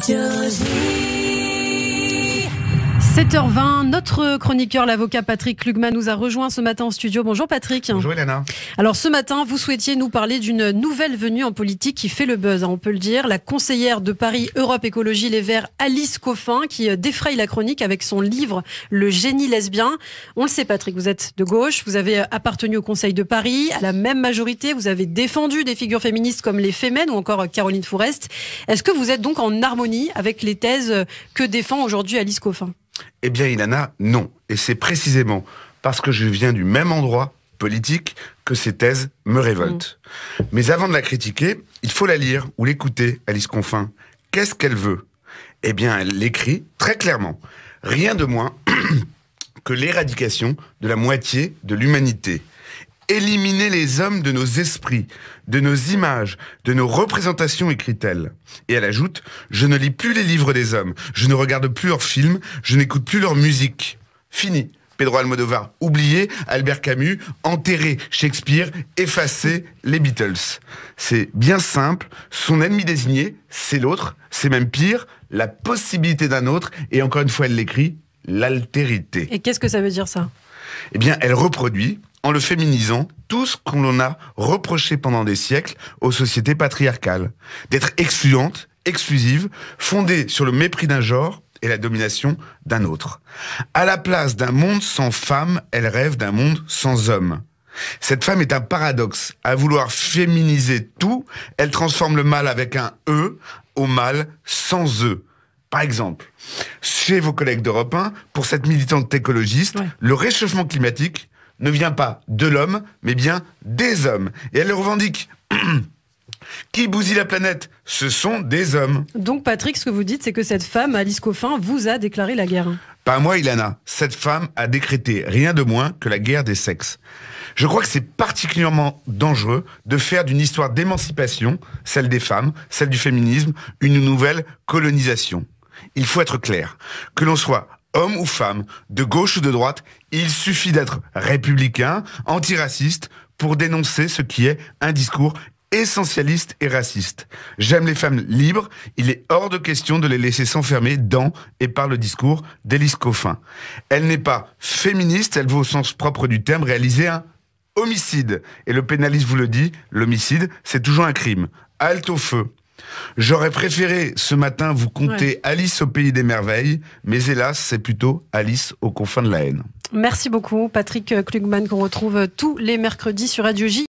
Just G. 7h20, notre chroniqueur, l'avocat Patrick Klugman, nous a rejoint ce matin en studio. Bonjour Patrick. Bonjour Elena. Alors ce matin, vous souhaitiez nous parler d'une nouvelle venue en politique qui fait le buzz, hein, on peut le dire. La conseillère de Paris Europe Écologie Les Verts, Alice Coffin, qui euh, défraye la chronique avec son livre Le génie lesbien. On le sait Patrick, vous êtes de gauche, vous avez euh, appartenu au Conseil de Paris, à la même majorité, vous avez défendu des figures féministes comme les Femmes ou encore euh, Caroline Fourest. Est-ce que vous êtes donc en harmonie avec les thèses que défend aujourd'hui Alice Coffin eh bien, Ilana, non. Et c'est précisément parce que je viens du même endroit politique que ces thèses me révoltent. Mm. Mais avant de la critiquer, il faut la lire ou l'écouter, Alice Confin. Qu'est-ce qu'elle veut Eh bien, elle l'écrit très clairement. Rien de moins que l'éradication de la moitié de l'humanité éliminer les hommes de nos esprits, de nos images, de nos représentations, écrit-elle. Et elle ajoute, je ne lis plus les livres des hommes, je ne regarde plus leurs films, je n'écoute plus leur musique. Fini. Pedro Almodovar, oublié, Albert Camus, enterré, Shakespeare, effacé, les Beatles. C'est bien simple, son ennemi désigné, c'est l'autre, c'est même pire, la possibilité d'un autre, et encore une fois elle l'écrit, l'altérité. Et qu'est-ce que ça veut dire ça Eh bien, elle reproduit en le féminisant, tout ce qu'on a reproché pendant des siècles aux sociétés patriarcales, d'être excluante, exclusive, fondée sur le mépris d'un genre et la domination d'un autre. À la place d'un monde sans femmes, elle rêve d'un monde sans hommes. Cette femme est un paradoxe. À vouloir féminiser tout, elle transforme le mal avec un E au mal sans E. Par exemple, chez vos collègues d'Europe 1, pour cette militante écologiste, le réchauffement climatique, ne vient pas de l'homme, mais bien des hommes. Et elle le revendique. Qui bousille la planète Ce sont des hommes. Donc Patrick, ce que vous dites, c'est que cette femme, Alice Coffin, vous a déclaré la guerre. Pas moi, Ilana. Cette femme a décrété rien de moins que la guerre des sexes. Je crois que c'est particulièrement dangereux de faire d'une histoire d'émancipation, celle des femmes, celle du féminisme, une nouvelle colonisation. Il faut être clair. Que l'on soit homme ou femme, de gauche ou de droite, il suffit d'être républicain, antiraciste, pour dénoncer ce qui est un discours essentialiste et raciste. J'aime les femmes libres, il est hors de question de les laisser s'enfermer dans et par le discours d'Élise Coffin. Elle n'est pas féministe, elle veut au sens propre du terme réaliser un homicide. Et le pénaliste vous le dit, l'homicide, c'est toujours un crime. Halte au feu. J'aurais préféré ce matin vous conter Alice au pays des merveilles, mais hélas, c'est plutôt Alice aux confins de la haine. Merci beaucoup, Patrick Klugman, qu'on retrouve tous les mercredis sur Radio J.